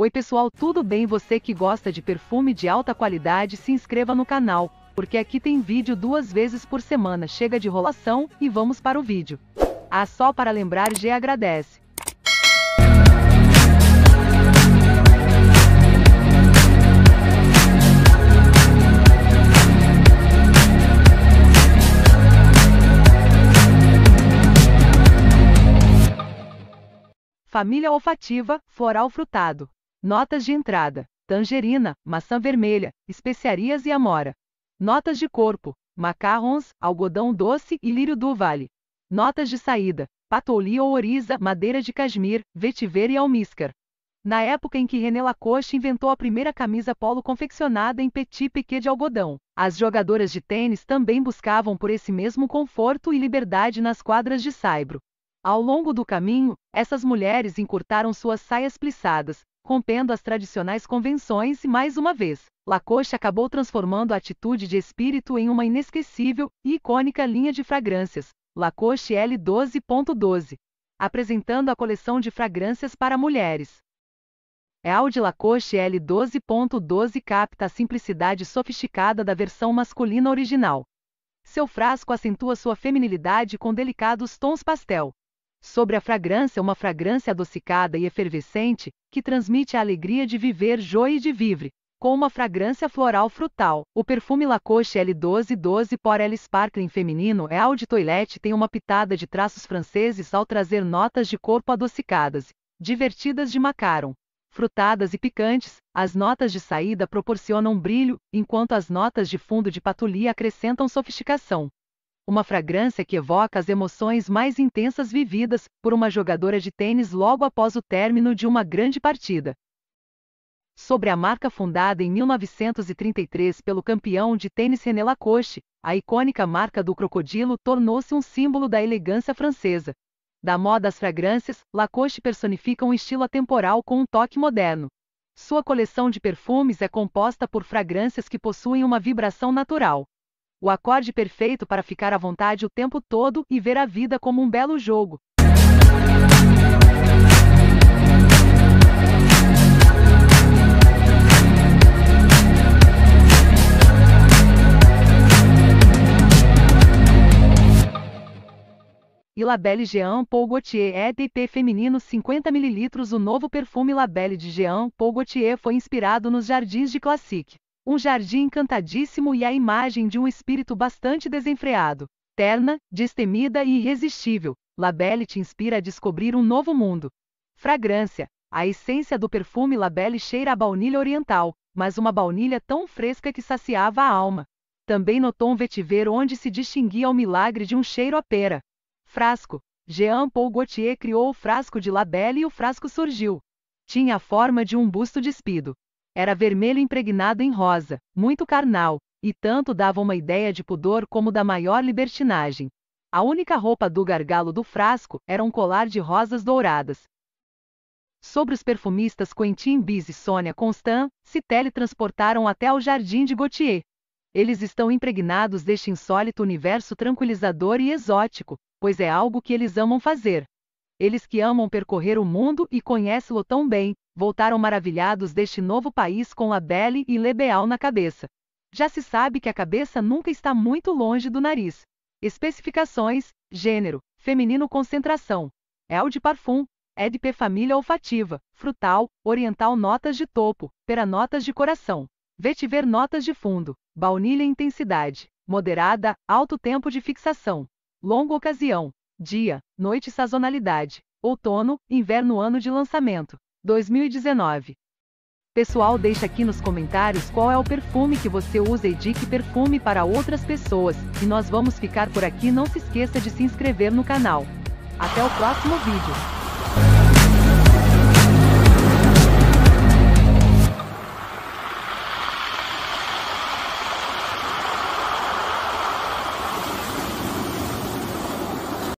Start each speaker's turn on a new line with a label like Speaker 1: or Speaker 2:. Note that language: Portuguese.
Speaker 1: Oi pessoal, tudo bem? Você que gosta de perfume de alta qualidade, se inscreva no canal, porque aqui tem vídeo duas vezes por semana. Chega de enrolação e vamos para o vídeo. Ah, só para lembrar, G agradece. Família olfativa, floral frutado. Notas de entrada: tangerina, maçã vermelha, especiarias e amora. Notas de corpo: macarrons, algodão doce e lírio do vale. Notas de saída: patoli ou oriza, madeira de casmir, vetiver e almíscar. Na época em que René Lacoste inventou a primeira camisa polo confeccionada em petit piqué de algodão, as jogadoras de tênis também buscavam por esse mesmo conforto e liberdade nas quadras de saibro. Ao longo do caminho, essas mulheres encurtaram suas saias plissadas, rompendo as tradicionais convenções e mais uma vez, Lacoste acabou transformando a atitude de espírito em uma inesquecível e icônica linha de fragrâncias, Lacoste L12.12, apresentando a coleção de fragrâncias para mulheres. É Audi Lacoste L12.12 capta a simplicidade sofisticada da versão masculina original. Seu frasco acentua sua feminilidade com delicados tons pastel, Sobre a fragrância, uma fragrância adocicada e efervescente, que transmite a alegria de viver joia e de vivre, com uma fragrância floral frutal. O perfume Lacoste L1212 por L Sparkling feminino é Audi de Toilette tem uma pitada de traços franceses ao trazer notas de corpo adocicadas, divertidas de macaron. Frutadas e picantes, as notas de saída proporcionam brilho, enquanto as notas de fundo de patchouli acrescentam sofisticação uma fragrância que evoca as emoções mais intensas vividas por uma jogadora de tênis logo após o término de uma grande partida. Sobre a marca fundada em 1933 pelo campeão de tênis René Lacoste, a icônica marca do crocodilo tornou-se um símbolo da elegância francesa. Da moda às fragrâncias, Lacoste personifica um estilo atemporal com um toque moderno. Sua coleção de perfumes é composta por fragrâncias que possuem uma vibração natural o acorde perfeito para ficar à vontade o tempo todo e ver a vida como um belo jogo. E Labelle Jean Paul Gaultier EDP feminino 50 ml. O novo perfume Labelle de Jean Paul Gaultier foi inspirado nos jardins de Classique um jardim encantadíssimo e a imagem de um espírito bastante desenfreado, terna, destemida e irresistível. Labelle te inspira a descobrir um novo mundo. Fragrância. A essência do perfume Labelle cheira a baunilha oriental, mas uma baunilha tão fresca que saciava a alma. Também notou um vetiver onde se distinguia o milagre de um cheiro a pera. Frasco. Jean Paul Gaultier criou o frasco de Labelle e o frasco surgiu. Tinha a forma de um busto despido, era vermelho impregnado em rosa, muito carnal, e tanto dava uma ideia de pudor como da maior libertinagem. A única roupa do gargalo do frasco era um colar de rosas douradas. Sobre os perfumistas Quentin Bis e Sônia Constant, se teletransportaram até o jardim de Gautier. Eles estão impregnados deste insólito universo tranquilizador e exótico, pois é algo que eles amam fazer. Eles que amam percorrer o mundo e conhecem-lo tão bem, voltaram maravilhados deste novo país com a Belle e Lebeal na cabeça. Já se sabe que a cabeça nunca está muito longe do nariz. Especificações: gênero, feminino concentração, o é de parfum, é EDP família olfativa, frutal, oriental notas de topo, pera notas de coração, vetiver notas de fundo, baunilha intensidade, moderada, alto tempo de fixação, longa ocasião, dia, noite sazonalidade, outono, inverno ano de lançamento. 2019. Pessoal, deixa aqui nos comentários qual é o perfume que você usa e dique perfume para outras pessoas, e nós vamos ficar por aqui não se esqueça de se inscrever no canal. Até o próximo vídeo.